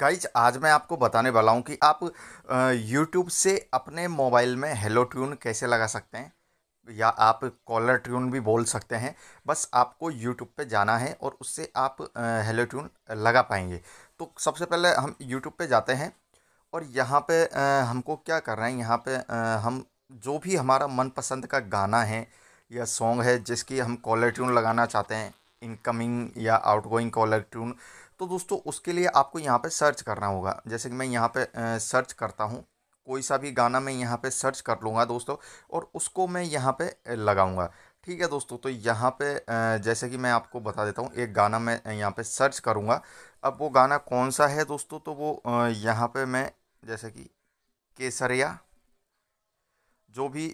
guys आज मैं आपको बताने वाला हूँ कि आप यूट्यूब से अपने मोबाइल में हेलो ट्यून कैसे लगा सकते हैं या आप कॉलर ट्यून भी बोल सकते हैं बस आपको यूट्यूब पे जाना है और उससे आप हेलो ट्यून लगा पाएंगे तो सबसे पहले हम यूट्यूब पे जाते हैं और यहाँ पे हमको क्या कर रहे हैं यहाँ पे हम जो भी हमारा मनपसंद का गाना है या सॉन्ग है जिसकी हम कॉलर ट्यून लगाना चाहते हैं इनकमिंग या आउटगोइंग कॉलर ट्यून तो दोस्तों उसके लिए आपको यहाँ पे सर्च करना होगा जैसे कि मैं यहाँ पे सर्च करता हूँ कोई सा भी गाना मैं यहाँ पे सर्च कर लूँगा दोस्तों और उसको मैं यहाँ पे लगाऊँगा ठीक है दोस्तों तो यहाँ पे जैसे कि मैं आपको बता देता हूँ एक गाना मैं यहाँ पे सर्च करूँगा अब वो गाना कौन सा है दोस्तों तो वो यहाँ पर मैं जैसे कि केसरिया जो भी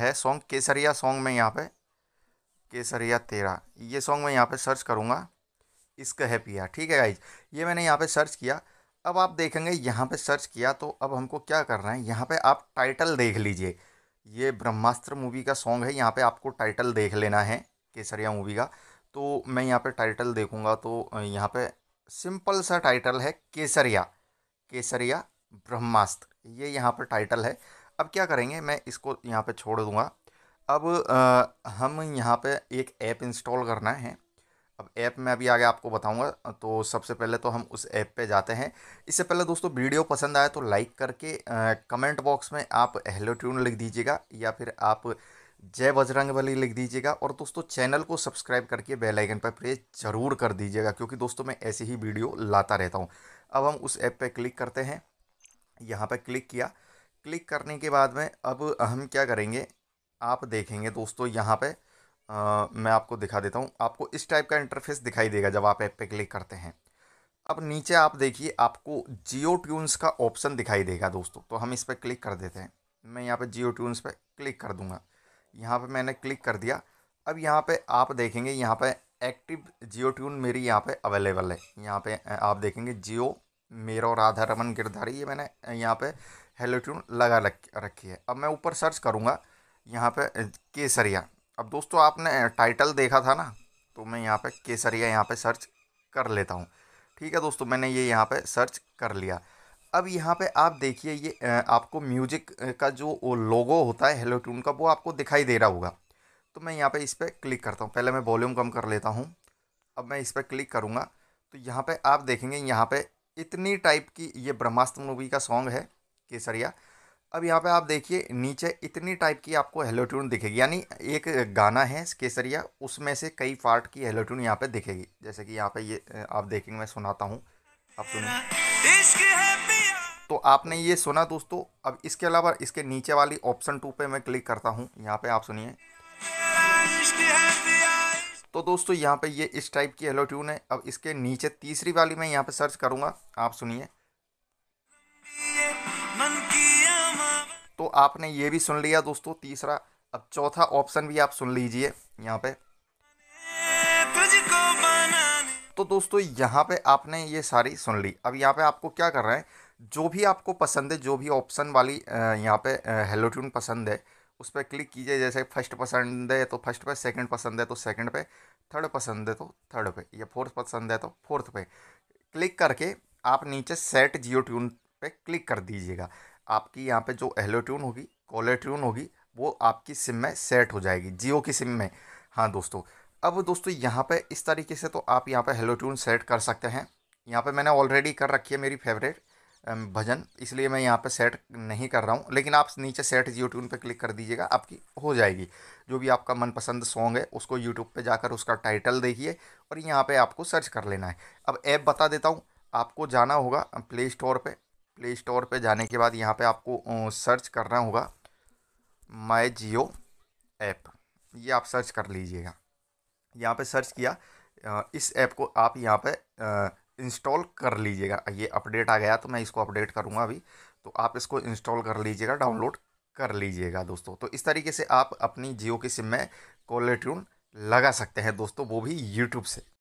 है सॉन्ग केसरिया सॉन्ग मैं यहाँ पर केसरिया तेरा ये सॉन्ग मैं यहाँ पे सर्च करूँगा इश्क है पिया ठीक है गाइज ये मैंने यहाँ पे सर्च किया अब आप देखेंगे यहाँ पे सर्च किया तो अब हमको क्या करना है यहाँ पे आप टाइटल देख लीजिए ये ब्रह्मास्त्र मूवी का सॉन्ग है यहाँ पे आपको टाइटल देख लेना है केसरिया मूवी का तो मैं यहाँ पे टाइटल देखूँगा तो यहाँ पे सिंपल सा टाइटल है केसरिया केसरिया ब्रह्मास्त्र ये यहाँ पर टाइटल है अब क्या करेंगे मैं इसको यहाँ पे छोड़ दूँगा अब आ, हम यहाँ पे एक ऐप इंस्टॉल करना है अब ऐप में अभी आगे आपको बताऊंगा तो सबसे पहले तो हम उस ऐप पे जाते हैं इससे पहले दोस्तों वीडियो पसंद आए तो लाइक करके आ, कमेंट बॉक्स में आप हेलो ट्यून लिख दीजिएगा या फिर आप जय बजरंग बली लिख दीजिएगा और दोस्तों चैनल को सब्सक्राइब करके बेल आइकन पर प्रेस जरूर कर दीजिएगा क्योंकि दोस्तों मैं ऐसे ही वीडियो लाता रहता हूँ अब हम उस ऐप पर क्लिक करते हैं यहाँ पर क्लिक किया क्लिक करने के बाद में अब हम क्या करेंगे आप देखेंगे दोस्तों यहाँ पे आ, मैं आपको दिखा देता हूँ आपको इस टाइप का इंटरफेस दिखाई देगा जब आप ऐप पे क्लिक करते हैं अब नीचे आप देखिए आपको जियो ट्यून्स का ऑप्शन दिखाई देगा दोस्तों तो हम इस पर क्लिक कर देते हैं मैं यहाँ पर जियो ट्यून्स पर क्लिक कर दूँगा यहाँ पर मैंने क्लिक कर दिया अब यहाँ पर आप देखेंगे यहाँ पर एक्टिव जियो ट्यून मेरी यहाँ पे अवेलेबल है यहाँ पे आप देखेंगे जियो मेरा और राधा रमन गिरधारी ये मैंने यहाँ पे हेलो ट्यून लगा रखी है अब मैं ऊपर सर्च करूँगा यहाँ पे केसरिया अब दोस्तों आपने टाइटल देखा था ना तो मैं यहाँ पे केसरिया यहाँ पे सर्च कर लेता हूँ ठीक है दोस्तों मैंने ये यहाँ पे सर्च कर लिया अब यहाँ पे आप देखिए ये आपको म्यूजिक का जो लोगो होता है हेलो ट्यून का वो आपको दिखाई दे रहा होगा तो मैं यहाँ पर इस पर क्लिक करता हूँ पहले मैं वॉल्यूम कम कर लेता हूँ अब मैं इस पर क्लिक करूँगा तो यहाँ पर आप देखेंगे यहाँ पर इतनी टाइप की ये ब्रह्मास्त्र मूवी का सॉन्ग है केसरिया अब यहाँ पे आप देखिए नीचे इतनी टाइप की आपको हेलोट्यून दिखेगी यानी एक गाना है केसरिया उसमें से कई पार्ट की हेलोट्यून यहाँ पे दिखेगी जैसे कि यहाँ पे ये आप देखेंगे मैं सुनाता हूँ आप सुनिए तो आपने ये सुना दोस्तों अब इसके अलावा इसके नीचे वाली ऑप्शन टू पे मैं क्लिक करता हूँ यहाँ पे आप सुनिए तो दोस्तों यहाँ पे ये इस टाइप की हेलो ट्यून है अब इसके नीचे तीसरी वाली मैं यहाँ पे सर्च करूँगा आप सुनिए तो आपने ये भी सुन लिया दोस्तों तीसरा अब चौथा ऑप्शन भी आप सुन लीजिए यहाँ पे तो दोस्तों यहाँ पे आपने ये सारी सुन ली अब यहाँ पे आपको क्या कर रहा है जो भी आपको पसंद है जो भी ऑप्शन वाली यहाँ पे हेलो ट्यून पसंद है उस पर क्लिक कीजिए जैसे फर्स्ट पसंद है तो फर्स्ट पे सेकंड पसंद है तो सेकंड पे थर्ड पसंद है तो थर्ड पे या फोर्थ पसंद है तो फोर्थ पे क्लिक करके आप नीचे सेट जियो ट्यून पर क्लिक कर दीजिएगा आपकी यहाँ पे जो एहलो ट्यून होगी कॉलर ट्यून होगी वो आपकी सिम में सेट हो जाएगी जियो की सिम में हाँ दोस्तों अब दोस्तों यहाँ पे इस तरीके से तो आप यहाँ पे हेलो ट्यून सेट कर सकते हैं यहाँ पे मैंने ऑलरेडी कर रखी है मेरी फेवरेट भजन इसलिए मैं यहाँ पे सेट नहीं कर रहा हूँ लेकिन आप नीचे सेट जियो ट्यून पर क्लिक कर दीजिएगा आपकी हो जाएगी जो भी आपका मनपसंद सॉन्ग है उसको यूट्यूब पर जाकर उसका टाइटल देखिए और यहाँ पर आपको सर्च कर लेना है अब ऐप बता देता हूँ आपको जाना होगा प्ले स्टोर पर प्ले स्टोर पर जाने के बाद यहाँ पे आपको सर्च करना होगा माई जियो ऐप ये आप सर्च कर लीजिएगा यहाँ पे सर्च किया इस ऐप को आप यहाँ पे इंस्टॉल कर लीजिएगा ये अपडेट आ गया तो मैं इसको अपडेट करूँगा अभी तो आप इसको इंस्टॉल कर लीजिएगा डाउनलोड कर लीजिएगा दोस्तों तो इस तरीके से आप अपनी जियो की सिम में कॉलर ट्यून लगा सकते हैं दोस्तों वो भी यूट्यूब से